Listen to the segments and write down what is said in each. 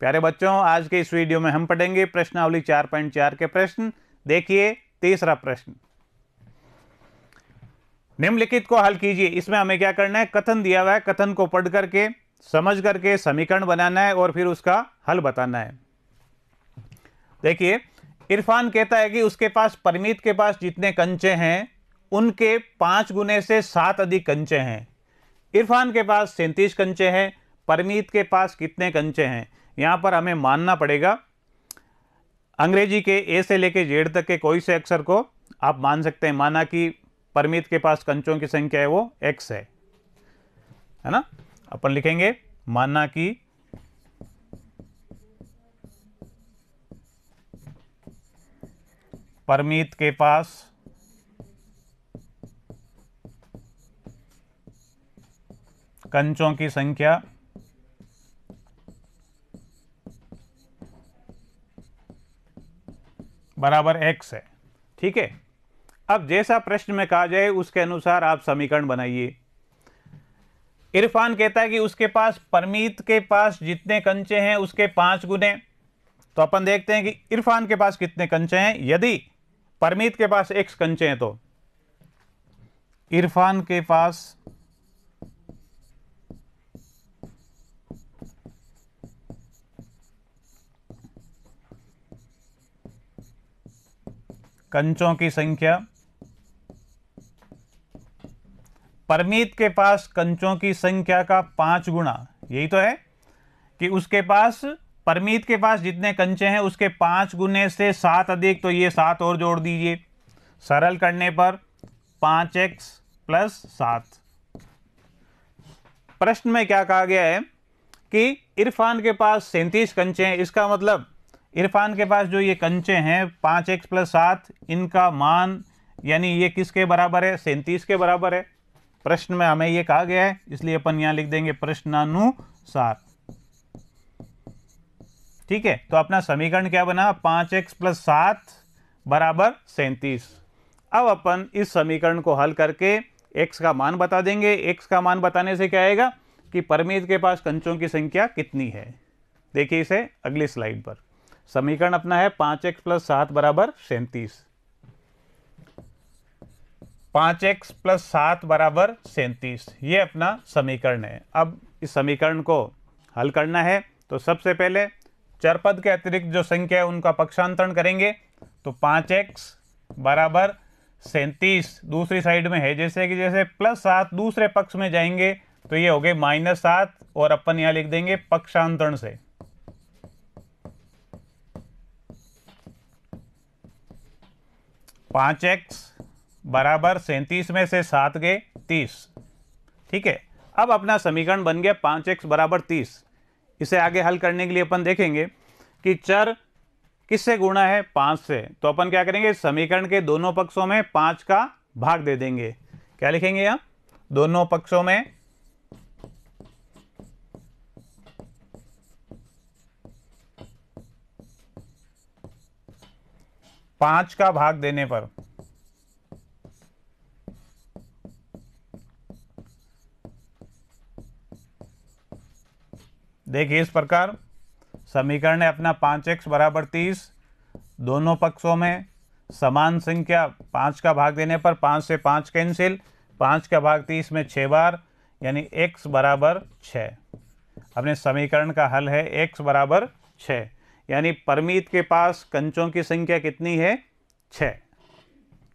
प्यारे बच्चों आज के इस वीडियो में हम पढ़ेंगे प्रश्नावली 4.4 के प्रश्न देखिए तीसरा प्रश्न निम्नलिखित को हल कीजिए इसमें हमें क्या करना है कथन दिया हुआ है कथन को पढ़ करके समझ करके समीकरण बनाना है और फिर उसका हल बताना है देखिए इरफान कहता है कि उसके पास परमित के पास जितने कंचे हैं उनके पांच गुने से सात अधिक कंचे हैं इरफान के पास सैंतीस कंचे हैं परमित के पास कितने कंचे हैं यहाँ पर हमें मानना पड़ेगा अंग्रेजी के ए से लेके जेड तक के कोई से अक्षर को आप मान सकते हैं माना कि परमित के पास कंचों की संख्या है वो एक्स है है ना अपन लिखेंगे माना कि परमित के पास कंचों की संख्या बराबर एक्स है ठीक है अब जैसा प्रश्न में कहा जाए उसके अनुसार आप समीकरण बनाइए इरफान कहता है कि उसके पास परमीत के पास जितने कंचे हैं उसके पाँच गुने तो अपन देखते हैं कि इरफान के पास कितने कंचे हैं यदि परमीत के पास एक्स कंचे हैं तो इरफान के पास कंचों की संख्या परमीत के पास कंचों की संख्या का पांच गुणा यही तो है कि उसके पास परमीत के पास जितने कंचे हैं उसके पांच गुने से सात अधिक तो ये सात और जोड़ दीजिए सरल करने पर पांच एक्स प्लस सात प्रश्न में क्या कहा गया है कि इरफान के पास सैंतीस कंचे हैं इसका मतलब इरफान के पास जो ये कंचे हैं पाँच एक्स प्लस सात इनका मान यानी ये किसके बराबर है सैंतीस के बराबर है प्रश्न में हमें ये कहा गया है इसलिए अपन यहाँ लिख देंगे प्रश्नानुसार ठीक है तो अपना समीकरण क्या बना पाँच एक्स प्लस सात बराबर सैंतीस अब अपन इस समीकरण को हल करके x का मान बता देंगे x का मान बताने से क्या आएगा कि परमीत के पास कंचों की संख्या कितनी है देखिए इसे अगली स्लाइड पर समीकरण अपना है पांच एक्स प्लस सात बराबर सैंतीस पांच एक्स प्लस सात बराबर सैंतीस ये अपना समीकरण है अब इस समीकरण को हल करना है तो सबसे पहले चरपद के अतिरिक्त जो संख्या है उनका पक्षांतरण करेंगे तो पांच एक्स बराबर सैंतीस दूसरी साइड में है जैसे कि जैसे प्लस सात दूसरे पक्ष में जाएंगे तो ये हो गए माइनस सात और अपन यहाँ लिख देंगे पक्षांतरण से पाँच एक्स बराबर सैंतीस में से सात गए तीस ठीक है अब अपना समीकरण बन गया पाँच एक्स बराबर तीस इसे आगे हल करने के लिए अपन देखेंगे कि चर किससे गुणा है पाँच से तो अपन क्या करेंगे समीकरण के दोनों पक्षों में पाँच का भाग दे देंगे क्या लिखेंगे आप दोनों पक्षों में पांच का भाग देने पर देखिए इस प्रकार समीकरण है अपना पाँच एक्स बराबर तीस दोनों पक्षों में समान संख्या पाँच का भाग देने पर पाँच से पाँच कैंसिल पाँच का भाग तीस में छः बार यानी एक्स बराबर छः अपने समीकरण का हल है एक्स बराबर छः यानी परमीत के पास कंचों की संख्या कितनी है छ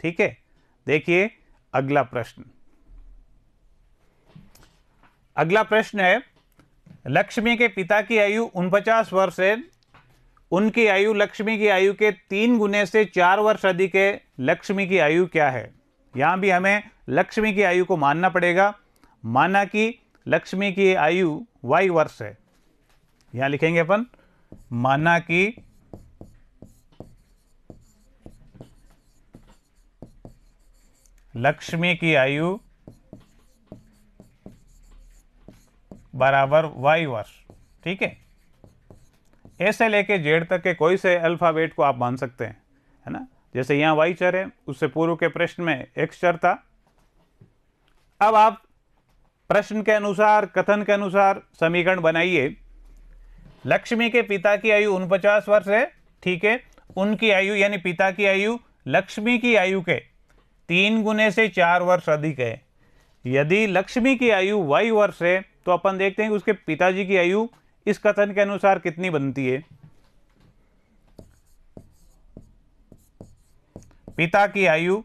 ठीक है देखिए अगला प्रश्न अगला प्रश्न है लक्ष्मी के पिता की आयु उनपचास वर्ष है उनकी आयु लक्ष्मी की आयु के तीन गुने से चार वर्ष अधिक है लक्ष्मी की आयु क्या है यहाँ भी हमें लक्ष्मी की आयु को मानना पड़ेगा माना कि लक्ष्मी की आयु वाई वर्ष है यहाँ लिखेंगे अपन माना कि लक्ष्मी की आयु बराबर वाई वर्ष ठीक है ऐसे लेके जेड तक के कोई से अल्फ़ाबेट को आप मान सकते हैं है ना जैसे यहां वाई चर है उससे पूर्व के प्रश्न में एक्स चर था अब आप प्रश्न के अनुसार कथन के अनुसार समीकरण बनाइए लक्ष्मी के पिता की आयु उनपचास वर्ष है ठीक है उनकी आयु यानी पिता की आयु लक्ष्मी की आयु के तीन गुने से चार वर्ष अधिक है यदि लक्ष्मी की आयु वाई वर्ष है तो अपन देखते हैं कि उसके पिताजी की आयु इस कथन के अनुसार कितनी बनती है पिता की आयु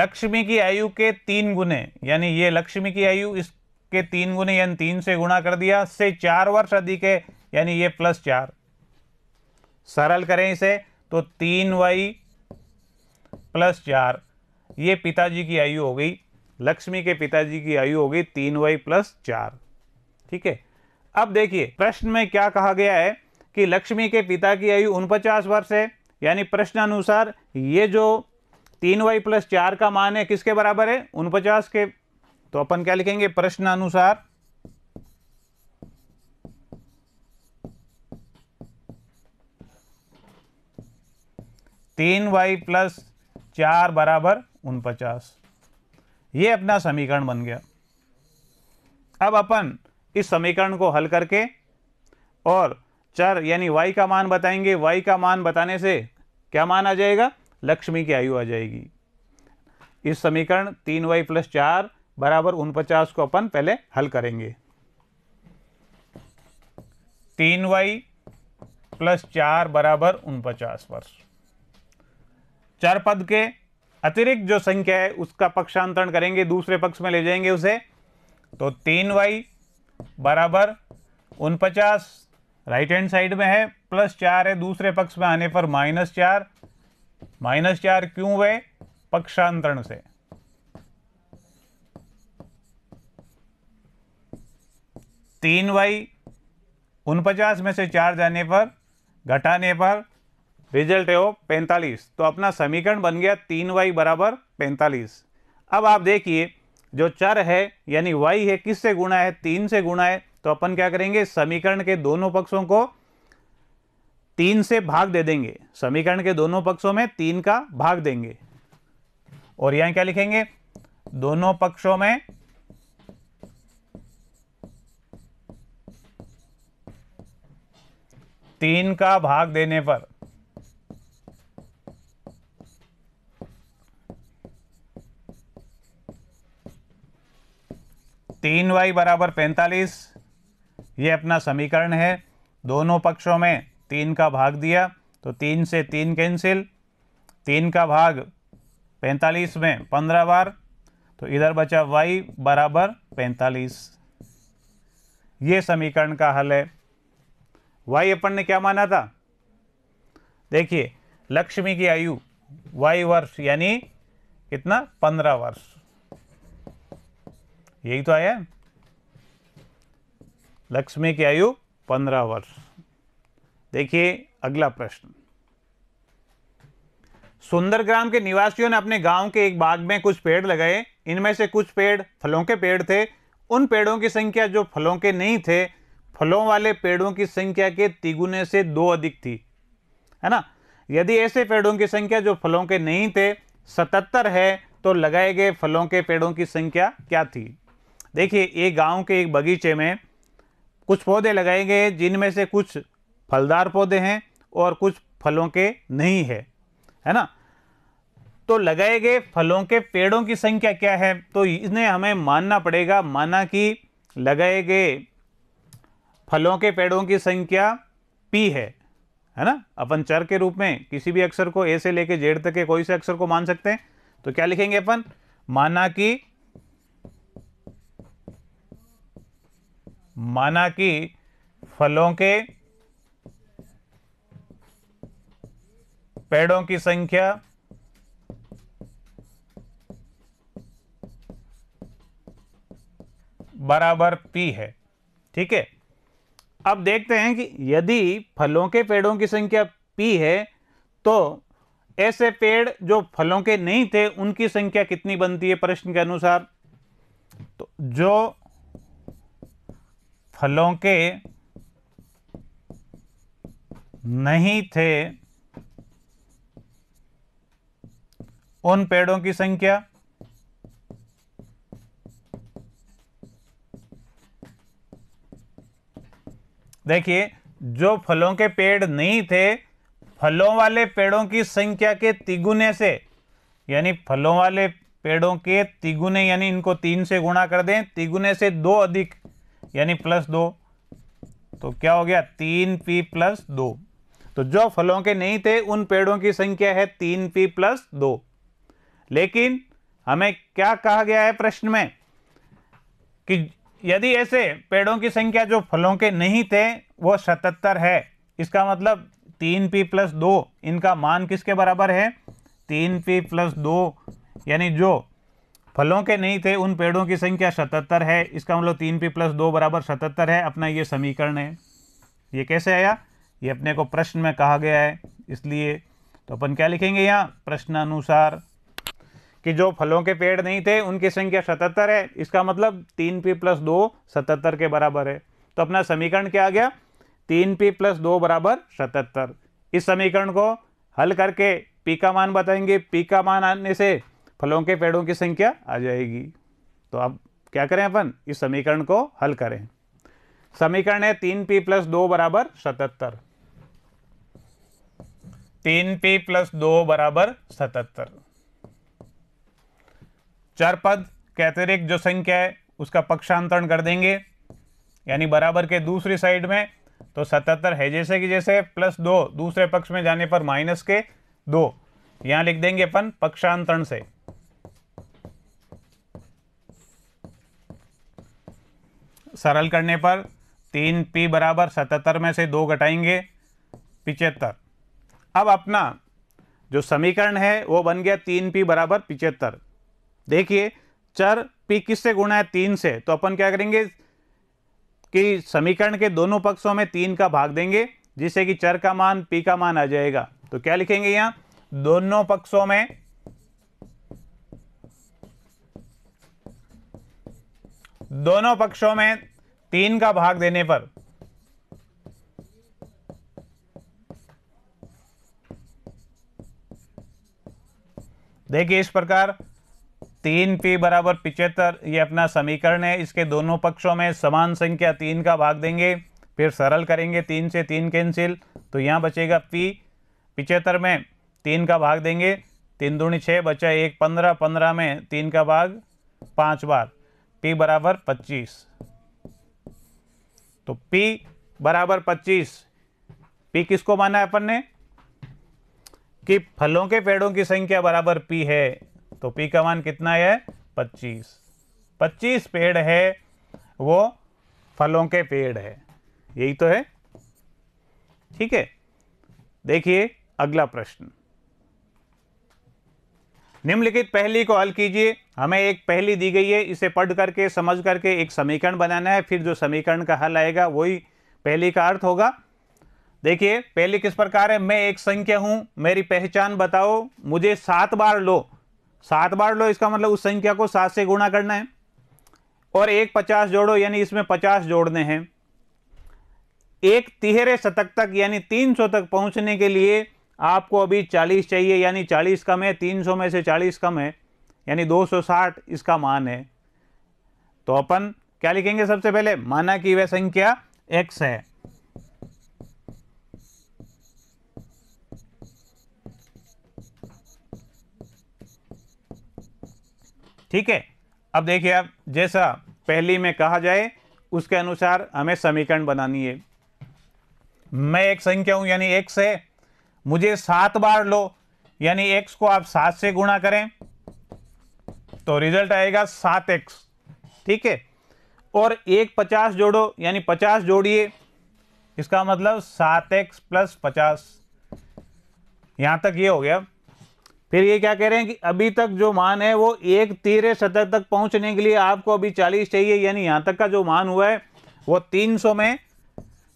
लक्ष्मी की आयु के तीन गुने यानी ये लक्ष्मी की आयु इस के तीन गुने यानी तीन से गुणा कर दिया से चार वर्ष अधिक है यानी ये प्लस चार सरल करें इसे तो तीन वाई प्लस चार ये पिताजी की आयु हो गई लक्ष्मी के पिताजी की आयु हो गई तीन वाई प्लस चार ठीक है अब देखिए प्रश्न में क्या कहा गया है कि लक्ष्मी के पिता की आयु उनपचास वर्ष है यानी प्रश्न अनुसार ये जो तीन वाई प्लस चार का मान है किसके बराबर है उनपचास के तो अपन क्या लिखेंगे प्रश्न अनुसार तीन वाई प्लस चार बराबर उनपचास ये अपना समीकरण बन गया अब अपन इस समीकरण को हल करके और चर यानी वाई का मान बताएंगे वाई का मान बताने से क्या मान आ जाएगा लक्ष्मी की आयु आ जाएगी इस समीकरण तीन वाई प्लस चार बराबर उनपचास को अपन पहले हल करेंगे तीन वाई प्लस चार बराबर उनपचास वर्ष चार पद के अतिरिक्त जो संख्या है उसका पक्षांतरण करेंगे दूसरे पक्ष में ले जाएंगे उसे तो तीन वाई बराबर उनपचास राइट हैंड साइड में है प्लस चार है दूसरे पक्ष में आने पर माइनस चार माइनस चार क्यों हुए पक्षांतरण से तीन वाई उनपचास में से चार जाने पर घटाने पर रिजल्ट है वो पैंतालीस तो अपना समीकरण बन गया तीन वाई बराबर पैंतालीस अब आप देखिए जो चर है यानी वाई है किससे गुणा है तीन से गुणा है तो अपन क्या करेंगे समीकरण के दोनों पक्षों को तीन से भाग दे देंगे समीकरण के दोनों पक्षों में तीन का भाग देंगे और यहाँ क्या लिखेंगे दोनों पक्षों में तीन का भाग देने पर तीन वाई बराबर पैंतालीस ये अपना समीकरण है दोनों पक्षों में तीन का भाग दिया तो तीन से तीन कैंसिल तीन का भाग पैंतालीस में पंद्रह बार तो इधर बचा y बराबर पैंतालीस ये समीकरण का हल है वाई अपन ने क्या माना था देखिए लक्ष्मी की आयु वाई वर्ष यानी कितना पंद्रह वर्ष यही तो आया लक्ष्मी की आयु पंद्रह वर्ष देखिए अगला प्रश्न सुंदरग्राम के निवासियों ने अपने गांव के एक बाग में कुछ पेड़ लगाए इनमें से कुछ पेड़ फलों के पेड़ थे उन पेड़ों की संख्या जो फलों के नहीं थे फलों वाले पेड़ों की संख्या के तिगुने से दो अधिक थी है ना यदि ऐसे पेड़ों की संख्या जो फलों के नहीं थे सतहत्तर है तो लगाए गए फलों के पेड़ों की संख्या क्या थी देखिए एक गांव के एक बगीचे में कुछ पौधे लगाए गए जिनमें से कुछ फलदार पौधे हैं और कुछ फलों के नहीं है है ना तो लगाए गए फलों के पेड़ों की संख्या क्या है तो इन्हें हमें मानना पड़ेगा माना कि लगाए गए फलों के पेड़ों की संख्या पी है है ना अपन चर के रूप में किसी भी अक्षर को ए से लेके जेड तक के कोई से अक्षर को मान सकते हैं तो क्या लिखेंगे अपन माना कि माना कि फलों के पेड़ों की संख्या बराबर पी है ठीक है अब देखते हैं कि यदि फलों के पेड़ों की संख्या पी है तो ऐसे पेड़ जो फलों के नहीं थे उनकी संख्या कितनी बनती है प्रश्न के अनुसार तो जो फलों के नहीं थे उन पेड़ों की संख्या देखिए जो फलों के पेड़ नहीं थे फलों वाले पेड़ों की संख्या के तिगुने से यानी फलों वाले पेड़ों के तिगुने यानी इनको तीन से गुणा कर दें तिगुने से दो अधिक यानी प्लस दो तो क्या हो गया तीन पी प्लस दो तो जो फलों के नहीं थे उन पेड़ों की संख्या है तीन पी प्लस दो लेकिन हमें क्या कहा गया है प्रश्न में कि यदि ऐसे पेड़ों की संख्या जो फलों के नहीं थे वो सतहत्तर है इसका मतलब तीन पी प्लस दो इनका मान किसके बराबर है तीन पी प्लस दो यानी जो फलों के नहीं थे उन पेड़ों की संख्या सतहत्तर है इसका मतलब तीन पी प्लस दो बराबर सतहत्तर है अपना ये समीकरण है ये कैसे आया ये अपने को प्रश्न में कहा गया है इसलिए तो अपन क्या लिखेंगे यहाँ प्रश्नानुसार कि जो फलों के पेड़ नहीं थे उनकी संख्या सतहत्तर है इसका मतलब तीन पी प्लस दो सतहत्तर के बराबर है तो अपना समीकरण क्या आ गया तीन पी प्लस दो बराबर सतहत्तर इस समीकरण को हल करके पी का मान बताएंगे पी का मान आने से फलों के पेड़ों की संख्या आ जाएगी तो अब क्या करें अपन इस समीकरण को हल करें समीकरण है तीन पी प्लस दो बराबर सतहत्तर तीन पी प्लस दो बराबर सतहत्तर चार पद के अतिरिक्त जो संख्या है उसका पक्षांतरण कर देंगे यानी बराबर के दूसरी साइड में तो सतहत्तर है जैसे कि जैसे प्लस दो दूसरे पक्ष में जाने पर माइनस के दो यहां लिख देंगे अपन पक्षांतरण से सरल करने पर तीन पी बराबर सतहत्तर में से दो घटाएंगे पिचहत्तर अब अपना जो समीकरण है वो बन गया तीन पी बराबर पिचहत्तर देखिए चर पी किससे गुणा है तीन से तो अपन क्या करेंगे कि समीकरण के दोनों पक्षों में तीन का भाग देंगे जिससे कि चर का मान पी का मान आ जाएगा तो क्या लिखेंगे यहां दोनों पक्षों में दोनों पक्षों में तीन का भाग देने पर देखिए इस प्रकार तीन पी बराबर पिचहत्तर ये अपना समीकरण है इसके दोनों पक्षों में समान संख्या तीन का भाग देंगे फिर सरल करेंगे तीन से तीन कैंसिल तो यहाँ बचेगा पी पिचहत्तर में तीन का भाग देंगे तीन दूनी छः बचा एक पंद्रह पंद्रह में तीन का भाग पाँच बार पी बराबर पच्चीस तो पी बराबर पच्चीस पी किसको माना है अपन ने कि फलों के पेड़ों की संख्या बराबर पी है तो पी का मान कितना है पच्चीस पच्चीस पेड़ है वो फलों के पेड़ है यही तो है ठीक है देखिए अगला प्रश्न निम्नलिखित पहली को हल कीजिए हमें एक पहली दी गई है इसे पढ़ करके समझ करके एक समीकरण बनाना है फिर जो समीकरण का हल आएगा वही पहली का अर्थ होगा देखिए पहली किस प्रकार है मैं एक संख्या हूं मेरी पहचान बताओ मुझे सात बार लो सात बार लो इसका मतलब उस संख्या को सात से गुणा करना है और एक पचास जोड़ो यानी इसमें पचास जोड़ने हैं एक तिहरे शतक तक यानी तीन सौ तक पहुंचने के लिए आपको अभी चालीस चाहिए यानी चालीस कम है तीन सौ में से चालीस कम है यानी दो सौ साठ इसका मान है तो अपन क्या लिखेंगे सबसे पहले माना कि वह संख्या एक्स है ठीक है अब देखिए आप जैसा पहली में कहा जाए उसके अनुसार हमें समीकरण बनानी है मैं एक संख्या हूं यानी एक्स है मुझे सात बार लो यानी एक्स को आप सात से गुणा करें तो रिजल्ट आएगा सात एक्स ठीक है और एक पचास जोड़ो यानी पचास जोड़िए इसका मतलब सात एक्स प्लस पचास यहां तक ये हो गया फिर ये क्या कह रहे हैं कि अभी तक जो मान है वो एक तीरे शतक तक पहुंचने के लिए आपको अभी चालीस चाहिए यानी यहाँ तक का जो मान हुआ है वो तीन सौ में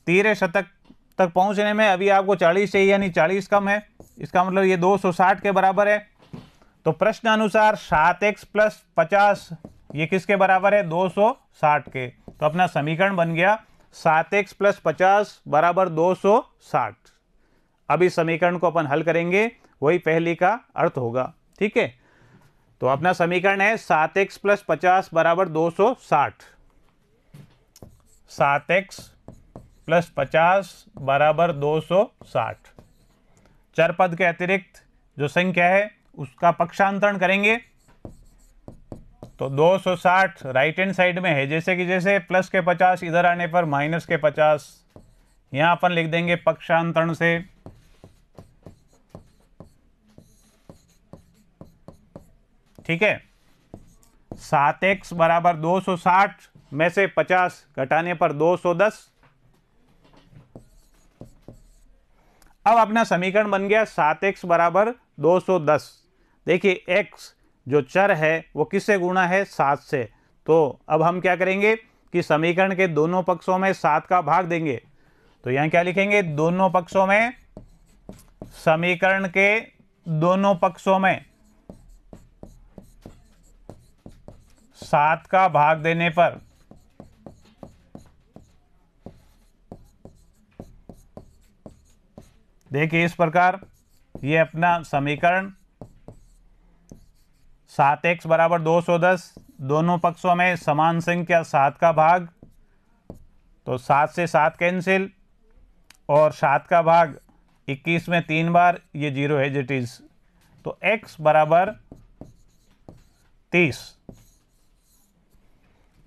तीरे शतक तक पहुंचने में अभी आपको चालीस चाहिए यानी चालीस कम है इसका मतलब ये दो सौ साठ के बराबर है तो प्रश्न अनुसार सात एक्स प्लस पचास ये किसके बराबर है दो सौ साठ के तो अपना समीकरण बन गया सात एक्स प्लस पचास बराबर दो सौ साठ अभी समीकरण को अपन हल करेंगे वही पहली का अर्थ होगा ठीक है तो अपना समीकरण है सात एक्स प्लस पचास बराबर दो सौ साठ सात एक्स प्लस पचास बराबर दो सौ साठ चरपद पद के अतिरिक्त जो संख्या है उसका पक्षांतरण करेंगे तो 260 राइट हैंड साइड में है जैसे कि जैसे प्लस के 50 इधर आने पर माइनस के 50 यहां अपन लिख देंगे पक्षांतरण से ठीक है सात एक्स बराबर दो सौ साठ में से पचास घटाने पर दो सौ दस अब अपना समीकरण बन गया सात एक्स बराबर दो सौ दस देखिए एक्स जो चर है वो किससे गुणा है सात से तो अब हम क्या करेंगे कि समीकरण के दोनों पक्षों में सात का भाग देंगे तो यहां क्या लिखेंगे दोनों पक्षों में समीकरण के दोनों पक्षों में सात का भाग देने पर देखिए इस प्रकार ये अपना समीकरण सात एक्स बराबर दो सौ दस दोनों पक्षों में समान संख्या सात का भाग तो सात से सात कैंसिल और सात का भाग इक्कीस में तीन बार ये जीरो है जिट इज़ तो एक्स बराबर तीस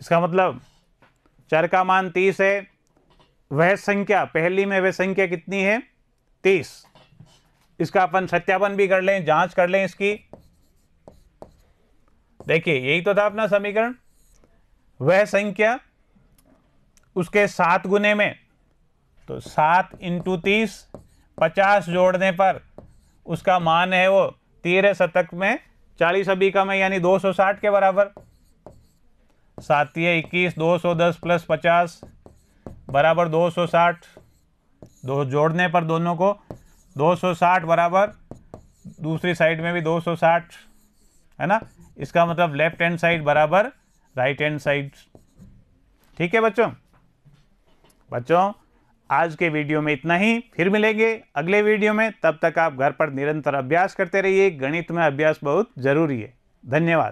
इसका मतलब चार का मान तीस है वह संख्या पहली में वह संख्या कितनी है तीस इसका अपन सत्यापन भी कर लें जांच कर लें इसकी देखिए यही तो था अपना समीकरण वह संख्या उसके सात गुने में तो सात इंटू तीस पचास जोड़ने पर उसका मान है वो तेरह शतक में चालीस अभी का है यानी दो सौ साठ के बराबर सातिये इक्कीस दो सौ दस प्लस पचास बराबर दो सौ साठ दो जोड़ने पर दोनों को दो सौ साठ बराबर दूसरी साइड में भी दो सौ साठ है ना इसका मतलब लेफ्ट हैंड साइड बराबर राइट हैंड साइड ठीक है बच्चों बच्चों आज के वीडियो में इतना ही फिर मिलेंगे अगले वीडियो में तब तक आप घर पर निरंतर अभ्यास करते रहिए गणित में अभ्यास बहुत ज़रूरी है धन्यवाद